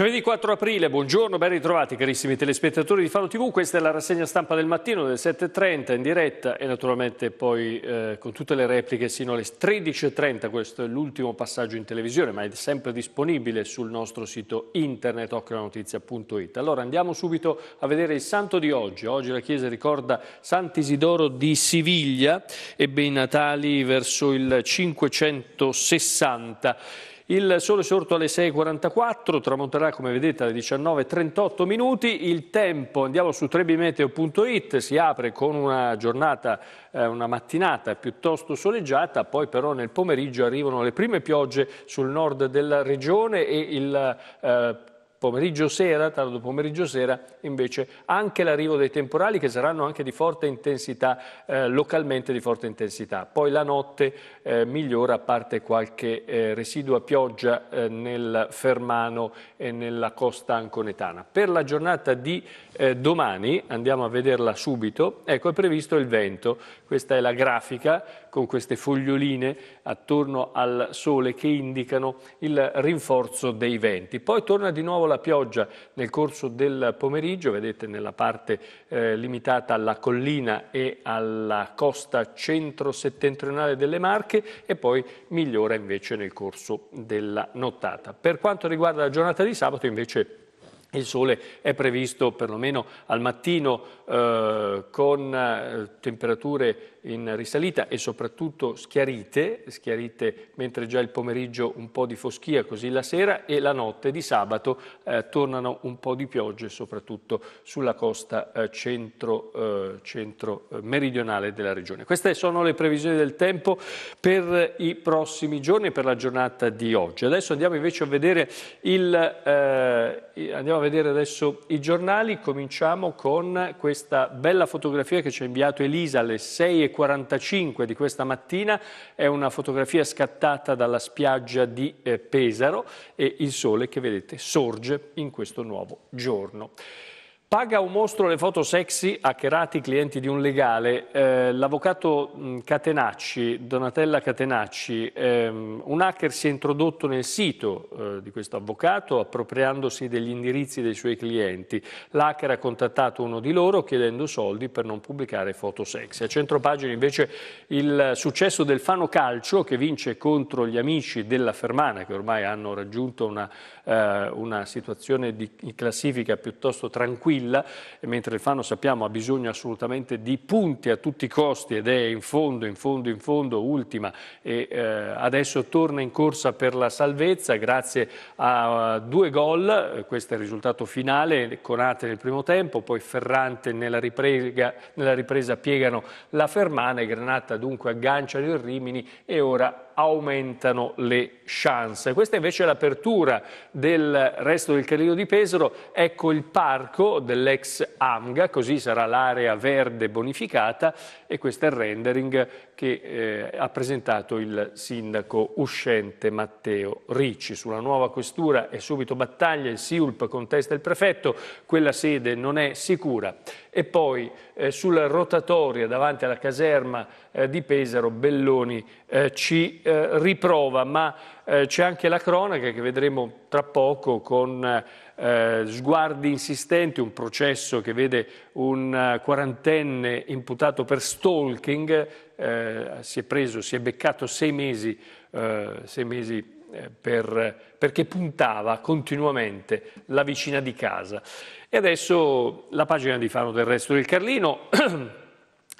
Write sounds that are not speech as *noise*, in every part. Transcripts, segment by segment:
Giovedì 4 aprile, buongiorno, ben ritrovati carissimi telespettatori di Fano TV, questa è la rassegna stampa del mattino delle 7.30 in diretta e naturalmente poi eh, con tutte le repliche sino alle 13.30, questo è l'ultimo passaggio in televisione ma è sempre disponibile sul nostro sito internet ocranotizia.it. Allora andiamo subito a vedere il santo di oggi, oggi la chiesa ricorda Sant'Isidoro di Siviglia, ebbe i natali verso il 560 il sole sorto alle 6.44, tramonterà come vedete alle 19.38 minuti. Il tempo, andiamo su trebimeteo.it, si apre con una giornata, eh, una mattinata piuttosto soleggiata, poi però nel pomeriggio arrivano le prime piogge sul nord della regione e il eh, pomeriggio sera, tardo pomeriggio sera, invece anche l'arrivo dei temporali che saranno anche di forte intensità, eh, localmente di forte intensità. Poi la notte eh, migliora, a parte qualche eh, residua pioggia eh, nel Fermano e nella costa anconetana. Per la giornata di eh, domani, andiamo a vederla subito, ecco è previsto il vento, questa è la grafica, con queste foglioline attorno al sole che indicano il rinforzo dei venti. Poi torna di nuovo la pioggia nel corso del pomeriggio, vedete nella parte eh, limitata alla collina e alla costa centro-settentrionale delle Marche e poi migliora invece nel corso della nottata. Per quanto riguarda la giornata di sabato invece il sole è previsto perlomeno al mattino eh, con eh, temperature in risalita e soprattutto schiarite, schiarite mentre già il pomeriggio un po' di foschia, così la sera e la notte di sabato eh, tornano un po' di piogge, soprattutto sulla costa eh, centro, eh, centro eh, meridionale della regione. Queste sono le previsioni del tempo per i prossimi giorni, e per la giornata di oggi. Adesso andiamo invece a vedere, il, eh, andiamo a vedere adesso i giornali, cominciamo con questa bella fotografia che ci ha inviato Elisa alle e 6.45 di questa mattina, è una fotografia scattata dalla spiaggia di eh, Pesaro e il sole che vedete sorge in questo nuovo giorno. Paga un mostro le foto sexy, hackerati i clienti di un legale. Eh, l'avvocato mm, Catenacci, Donatella Catenacci, ehm, un hacker si è introdotto nel sito eh, di questo avvocato appropriandosi degli indirizzi dei suoi clienti. L'hacker ha contattato uno di loro chiedendo soldi per non pubblicare foto sexy. A centro pagina invece il successo del Fano Calcio che vince contro gli amici della Fermana che ormai hanno raggiunto una, eh, una situazione di classifica piuttosto tranquilla Villa, mentre il Fano sappiamo ha bisogno assolutamente di punti a tutti i costi ed è in fondo, in fondo, in fondo, ultima e eh, adesso torna in corsa per la salvezza grazie a due gol, questo è il risultato finale, Conate nel primo tempo, poi Ferrante nella ripresa, nella ripresa piegano la Fermana e Granata dunque agganciano il Rimini e ora aumentano le chance. Questa invece è l'apertura del resto del Carlino di Pesaro, ecco il parco dell'ex AMGA, così sarà l'area verde bonificata e questo è il rendering che eh, ha presentato il sindaco uscente Matteo Ricci. Sulla nuova questura è subito battaglia, il SIULP contesta il prefetto, quella sede non è sicura. E poi eh, sulla rotatoria davanti alla caserma eh, di Pesaro Belloni eh, ci eh, eh, riprova, ma eh, c'è anche la cronaca che vedremo tra poco con eh, sguardi insistenti, un processo che vede un eh, quarantenne imputato per stalking, eh, si è preso, si è beccato sei mesi, eh, sei mesi per, perché puntava continuamente la vicina di casa. E adesso la pagina di Fano del resto del Carlino. *clears throat*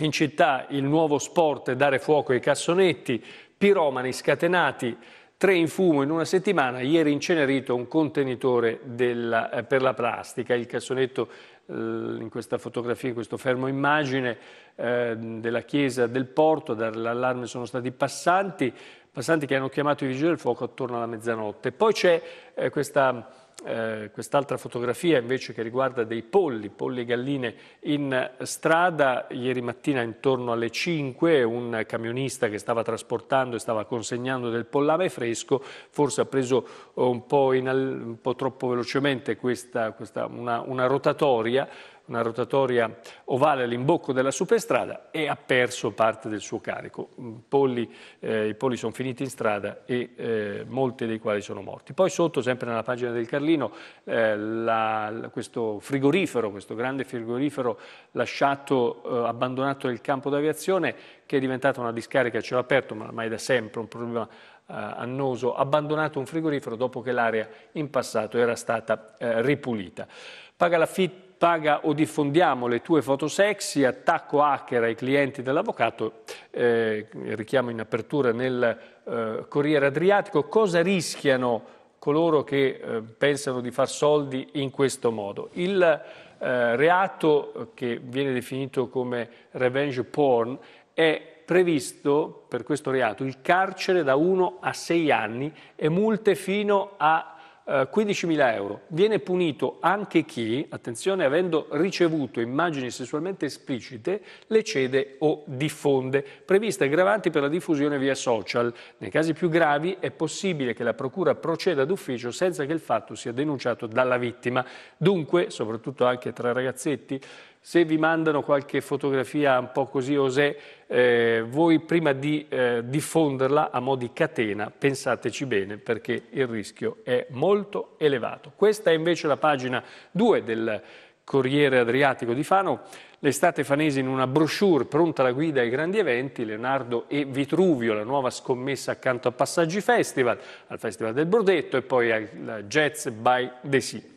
In città il nuovo sport è dare fuoco ai cassonetti, piromani scatenati, tre in fumo in una settimana, ieri incenerito un contenitore della, eh, per la plastica, il cassonetto eh, in questa fotografia, in questo fermo immagine eh, della chiesa del porto, dall'allarme sono stati passanti, passanti che hanno chiamato i vigili del fuoco attorno alla mezzanotte. Poi c'è eh, questa eh, quest'altra fotografia invece che riguarda dei polli, polli e galline in strada, ieri mattina intorno alle 5 un camionista che stava trasportando e stava consegnando del pollame fresco forse ha preso eh, un po', in, un po troppo velocemente questa, questa, una, una rotatoria una rotatoria ovale all'imbocco della superstrada e ha perso parte del suo carico. Mm, polli, eh, I polli sono finiti in strada e eh, molti dei quali sono morti. Poi sotto, sempre nella pagina del Carlino, eh, la, questo frigorifero, questo grande frigorifero lasciato, eh, abbandonato nel campo d'aviazione, che è diventata una discarica a cielo aperto, ma ormai da sempre un problema eh, annoso, abbandonato un frigorifero dopo che l'area in passato era stata eh, ripulita. Paga l'affitto paga o diffondiamo le tue foto sexy, attacco hacker ai clienti dell'avvocato, eh, richiamo in apertura nel eh, Corriere Adriatico, cosa rischiano coloro che eh, pensano di far soldi in questo modo? Il eh, reato eh, che viene definito come revenge porn è previsto per questo reato il carcere da 1 a 6 anni e multe fino a 15.000 eh, euro. Viene punito anche chi, attenzione, avendo ricevuto immagini sessualmente esplicite, le cede o diffonde. Previste aggravanti per la diffusione via social. Nei casi più gravi è possibile che la procura proceda d'ufficio senza che il fatto sia denunciato dalla vittima. Dunque, soprattutto anche tra ragazzetti, se vi mandano qualche fotografia un po' così osè, eh, voi prima di eh, diffonderla a mo' di catena pensateci bene perché il rischio è molto elevato. Questa è invece la pagina 2 del Corriere Adriatico di Fano, l'estate fanese in una brochure pronta alla guida ai grandi eventi, Leonardo e Vitruvio, la nuova scommessa accanto a Passaggi Festival, al Festival del Brodetto e poi al Jazz by the Sea.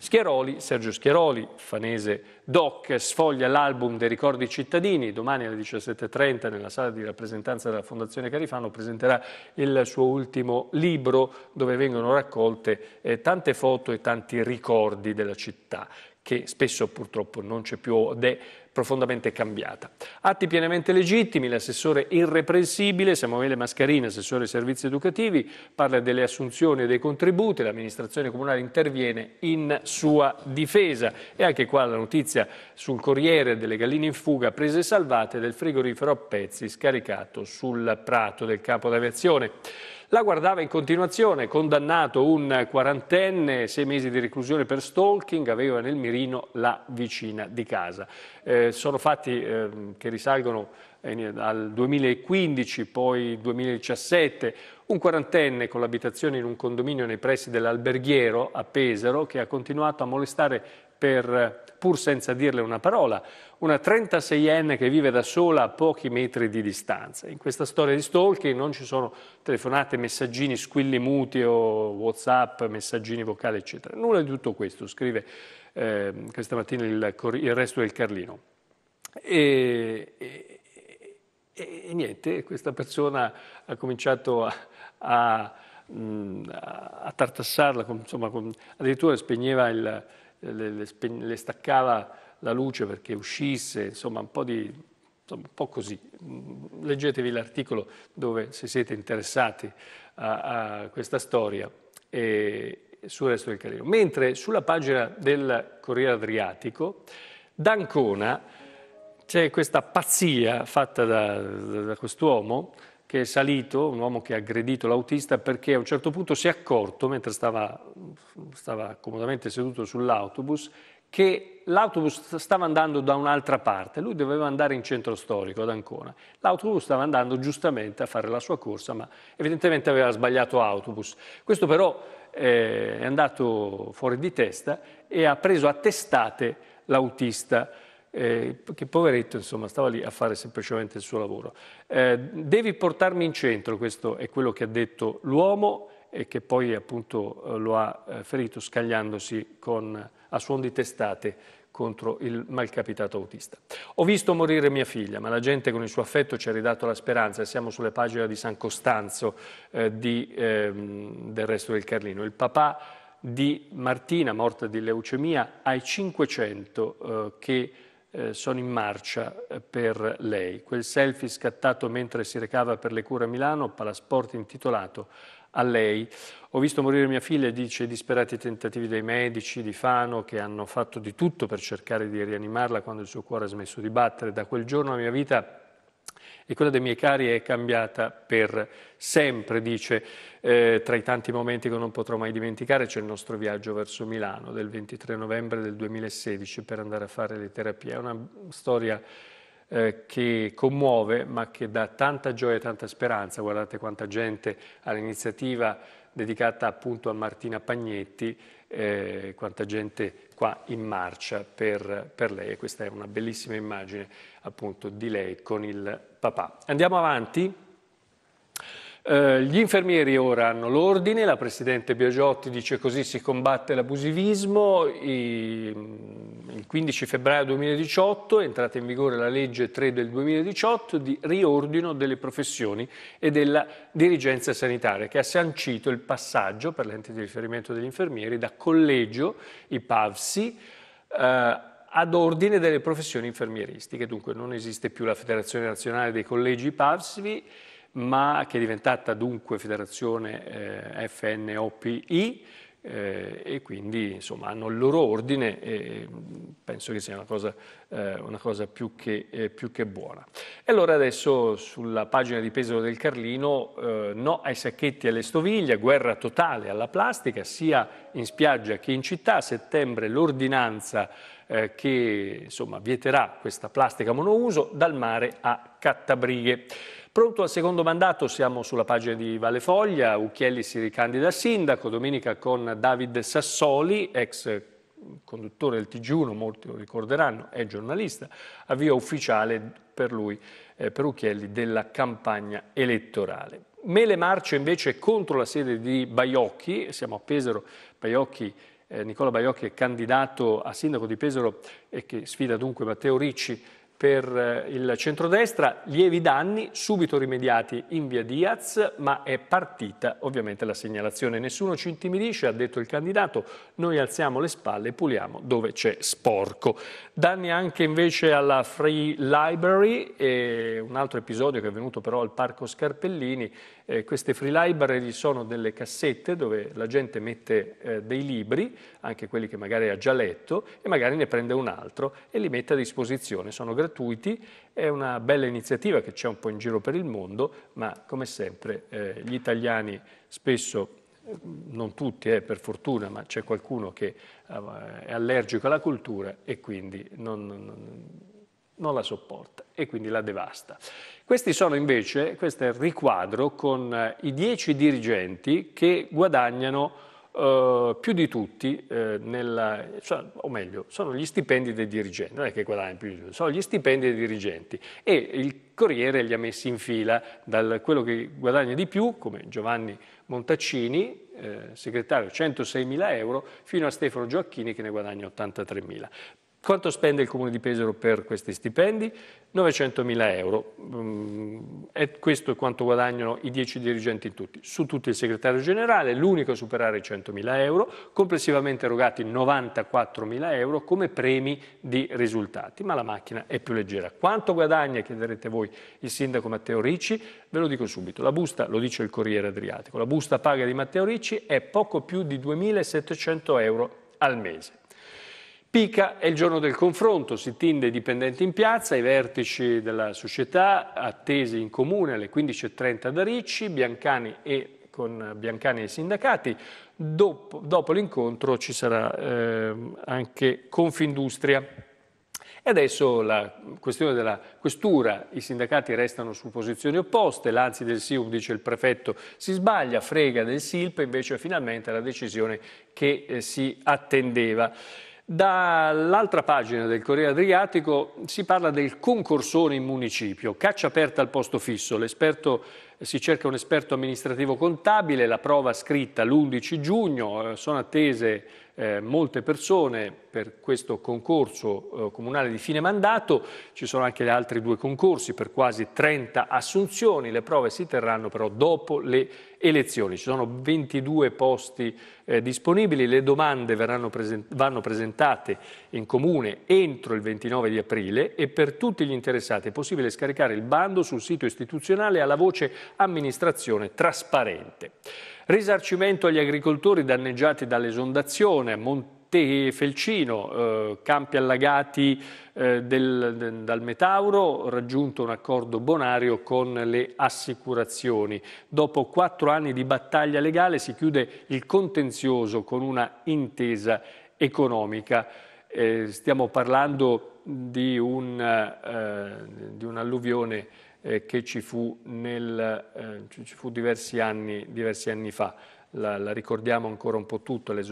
Schieroli, Sergio Schieroli, fanese doc, sfoglia l'album dei ricordi cittadini, domani alle 17.30 nella sala di rappresentanza della Fondazione Carifano presenterà il suo ultimo libro dove vengono raccolte eh, tante foto e tanti ricordi della città che spesso purtroppo non c'è più ed è profondamente cambiata. Atti pienamente legittimi, l'assessore irreprensibile Samuele Mascarini, assessore ai servizi educativi, parla delle assunzioni e dei contributi, l'amministrazione comunale interviene in sua difesa e anche qua la notizia sul Corriere delle galline in fuga, prese salvate del frigorifero a pezzi scaricato sul prato del capo d'aviazione. La guardava in continuazione, condannato un quarantenne, sei mesi di reclusione per stalking, aveva nel mirino la vicina di casa. Eh, sono fatti eh, che risalgono eh, al 2015, poi 2017, un quarantenne con l'abitazione in un condominio nei pressi dell'alberghiero a Pesaro che ha continuato a molestare per pur senza dirle una parola, una 36enne che vive da sola a pochi metri di distanza. In questa storia di stalking non ci sono telefonate, messaggini, squilli muti o Whatsapp, messaggini vocali, eccetera. Nulla di tutto questo, scrive eh, questa mattina il, il, resto del Carlino. E, e, e, niente, questa persona ha cominciato a, a a tartassarla, insomma, addirittura spegneva il, le, le, spegne, le staccava la luce perché uscisse, insomma un po' di un po' così. Mm, leggetevi l'articolo dove, se siete interessati a, a questa storia, e, sul resto del Carlino. Mentre sulla pagina del Corriere Adriatico, d'Ancona c'è questa pazzia fatta da, da, da quest'uomo che è salito, un uomo che ha aggredito l'autista perché a un certo punto si è accorto, mentre stava, stava comodamente seduto sull'autobus, che l'autobus stava andando da un'altra parte, lui doveva andare in centro storico ad Ancona, l'autobus stava andando giustamente a fare la sua corsa, ma evidentemente aveva sbagliato autobus. Questo però eh, è andato fuori di testa e ha preso a testate l'autista. Eh, che poveretto insomma stava lì a fare semplicemente il suo lavoro. Eh, devi portarmi in centro, questo è quello che ha detto l'uomo e che poi appunto eh, lo ha eh, ferito scagliandosi con, a suon di testate contro il malcapitato autista. Ho visto morire mia figlia, ma la gente con il suo affetto ci ha ridato la speranza e siamo sulle pagine di San Costanzo eh, di, ehm, del resto del Carlino. Il papà di Martina, morta di leucemia, ai 500 eh, che eh, sono in marcia eh, per lei. Quel selfie scattato mentre si recava per le cure a Milano, Palasport intitolato a lei. Ho visto morire mia figlia, dice, i disperati tentativi dei medici di Fano che hanno fatto di tutto per cercare di rianimarla quando il suo cuore ha smesso di battere. Da quel giorno la mia vita e quella dei miei cari è cambiata per sempre, dice, eh, tra i tanti momenti che non potrò mai dimenticare c'è il nostro viaggio verso Milano del 23 novembre del 2016 per andare a fare le terapie. È una storia eh, che commuove ma che dà tanta gioia e tanta speranza. Guardate quanta gente all'iniziativa dedicata appunto a Martina Pagnetti eh, quanta gente qua in marcia per, per lei. E questa è una bellissima immagine appunto di lei con il papà. Andiamo avanti. Eh, gli infermieri ora hanno l'ordine, la Presidente Biagiotti dice così si combatte l'abusivismo, il 15 febbraio 2018 è entrata in vigore la legge 3 del 2018 di riordino delle professioni e della dirigenza sanitaria che ha sancito il passaggio per l'ente di riferimento degli infermieri da collegio, i PAVSI, eh, ad ordine delle professioni infermieristiche, dunque non esiste più la Federazione Nazionale dei Collegi PAVSI ma che è diventata dunque federazione eh, FNOPI eh, e quindi insomma, hanno il loro ordine e penso che sia una cosa, eh, una cosa più, che, eh, più, che, buona. E allora adesso sulla pagina di Pesaro del Carlino, eh, no ai sacchetti e alle stoviglie, guerra totale alla plastica, sia in spiaggia che in città, a settembre l'ordinanza eh, che insomma, vieterà questa plastica monouso dal mare a Cattabrighe. Pronto al secondo mandato, siamo sulla pagina di Valefoglia, Ucchielli si ricandida a sindaco, domenica con David Sassoli, ex conduttore del TG1, molti lo ricorderanno, è giornalista, avvio ufficiale per lui, eh, per Ucchielli, della campagna elettorale. Mele marce invece contro la sede di Baiocchi, siamo a Pesaro, Baiocchi eh, Nicola Baiocchi è candidato a sindaco di Pesaro e che sfida dunque Matteo Ricci per eh, il centrodestra, lievi danni subito rimediati in via Diaz, ma è partita ovviamente la segnalazione. Nessuno ci intimidisce, ha detto il candidato, noi alziamo le spalle e puliamo dove c'è sporco. Danni anche invece alla Free Library, un altro episodio che è venuto però al Parco Scarpellini, eh, queste free library sono delle cassette dove la gente mette eh, dei libri, anche quelli che magari ha già letto, e magari ne prende un altro e li mette a disposizione. Sono gratuiti, è una bella iniziativa che c'è un po' in giro per il mondo, ma come sempre eh, gli italiani spesso eh, non tutti, eh, per fortuna, ma c'è qualcuno che eh, è allergico alla cultura e quindi non, non non la sopporta e quindi la devasta. Questi sono invece, questo è il riquadro con eh, i dieci dirigenti che guadagnano eh, più di tutti, eh, nella, cioè, o meglio, sono gli stipendi dei dirigenti, non è che guadagnano più di tutti, sono gli stipendi dei dirigenti e il Corriere li ha messi in fila, da quello che guadagna di più, come Giovanni Montaccini, eh, segretario mila euro, fino a Stefano Gioacchini che ne guadagna 83 mila. Quanto spende il Comune di Pesaro per questi stipendi? 900.000 euro. E mm, questo è quanto guadagnano i 10 dirigenti in tutti. Su tutti il segretario generale, l'unico a superare i 100.000 euro, complessivamente erogati 94.000 euro come premi di risultati. Ma la macchina è più leggera. Quanto guadagna, chiederete voi, il sindaco Matteo Ricci? Ve lo dico subito. La busta, lo dice il Corriere Adriatico, la busta paga di Matteo Ricci è poco più di 2.700 euro al mese. Pica è il giorno del confronto, si tinde i dipendenti in piazza, i vertici della società attesi in comune alle 15.30 da Ricci, Biancani e con Biancani e i sindacati. Dopo, dopo l'incontro ci sarà eh, anche Confindustria. E adesso la questione della questura, i sindacati restano su posizioni opposte, l'anzi del SIUM dice il prefetto si sbaglia, frega del SILP invece finalmente la decisione che eh, si attendeva. Dall'altra pagina del Corriere Adriatico si parla del concorsone in municipio, caccia aperta al posto fisso, si cerca un esperto amministrativo contabile, la prova scritta l'11 giugno, eh, sono attese eh, molte persone per questo concorso eh, comunale di fine mandato, ci sono anche gli altri due concorsi per quasi 30 assunzioni, le prove si terranno però dopo le elezioni, ci sono 22 posti eh, disponibili, le domande present vanno presentate in comune entro il 29 di aprile e per tutti gli interessati è possibile scaricare il bando sul sito istituzionale alla voce amministrazione trasparente. Risarcimento agli agricoltori danneggiati dall'esondazione, Monte Felcino, eh, campi allagati eh, del, del, dal Metauro, raggiunto un accordo bonario con le assicurazioni. Dopo quattro anni di battaglia legale si chiude il contenzioso con una intesa economica. Eh, stiamo parlando di eh, un'alluvione. Un, di un eh, che ci fu, nel, eh, ci fu diversi, anni, diversi, anni, fa. La, la, ricordiamo ancora un po' tutta, le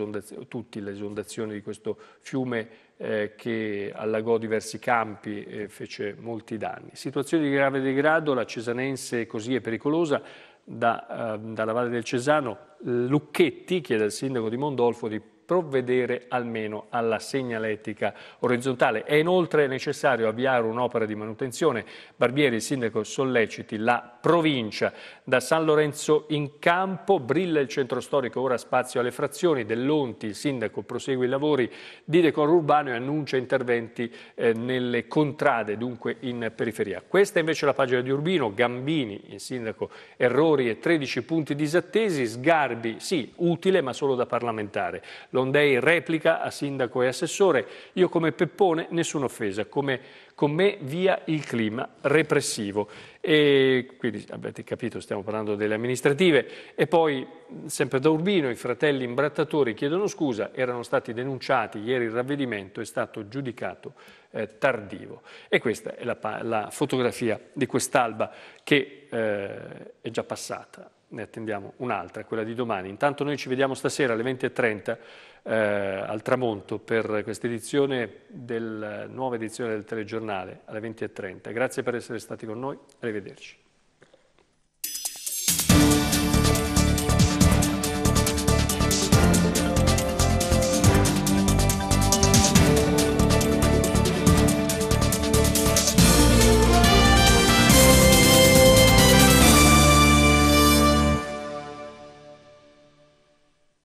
tutti le esondazioni di questo fiume eh, che allagò diversi campi e fece molti danni. Situazione di grave degrado, la cesanense così è pericolosa, da, ehm, dalla Valle del Cesano Lucchetti chiede al sindaco di Mondolfo di provvedere almeno alla segnaletica orizzontale. È inoltre necessario avviare un'opera di manutenzione. Barbieri, il sindaco, solleciti la provincia. Da San Lorenzo in campo brilla il centro storico, ora spazio alle frazioni. Dell'Onti, il sindaco, prosegue i lavori di decoro urbano e annuncia interventi eh, nelle contrade, dunque in periferia. Questa è invece la pagina di Urbino. Gambini, il sindaco, errori e 13 punti disattesi. Sgarbi, sì, utile ma solo da parlamentare. Londei replica a sindaco e assessore, io come Peppone nessuna offesa, come, con me via il clima repressivo. E quindi avete capito, stiamo parlando delle amministrative. E poi, sempre da Urbino, i fratelli imbrattatori chiedono scusa, erano stati denunciati, ieri il ravvedimento è stato giudicato eh, tardivo. E questa è la, la fotografia di quest'alba che eh, è già passata ne attendiamo un'altra, quella di domani. Intanto noi ci vediamo stasera alle 20.30 eh, al tramonto per questa edizione del, nuova edizione del telegiornale alle 20.30. Grazie per essere stati con noi, arrivederci.